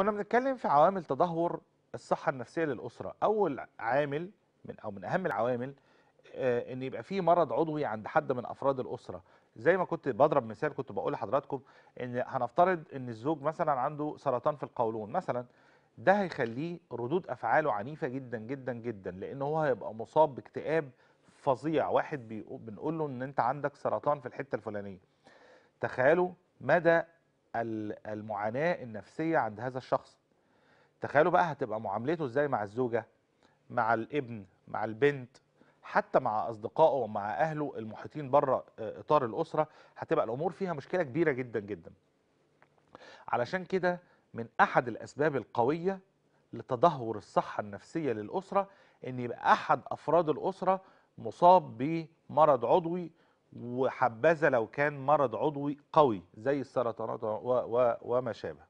كنا بنتكلم في عوامل تدهور الصحة النفسية للأسرة أول عامل من أو من أهم العوامل آه، إن يبقى في مرض عضوي عند حد من أفراد الأسرة زي ما كنت بضرب مثال كنت بقول لحضراتكم إن هنفترض إن الزوج مثلا عنده سرطان في القولون مثلا ده هيخليه ردود أفعاله عنيفة جدا جدا جدا لأن هو هيبقى مصاب باكتئاب فظيع واحد بنقول له إن أنت عندك سرطان في الحتة الفلانية تخيلوا مدى المعاناه النفسيه عند هذا الشخص تخيلوا بقى هتبقى معاملته ازاي مع الزوجه مع الابن مع البنت حتى مع اصدقائه ومع اهله المحيطين بره آه، اطار الاسره هتبقى الامور فيها مشكله كبيره جدا جدا علشان كده من احد الاسباب القويه لتدهور الصحه النفسيه للاسره ان يبقى احد افراد الاسره مصاب بمرض عضوي وحبذا لو كان مرض عضوي قوي زي السرطانات وما شابه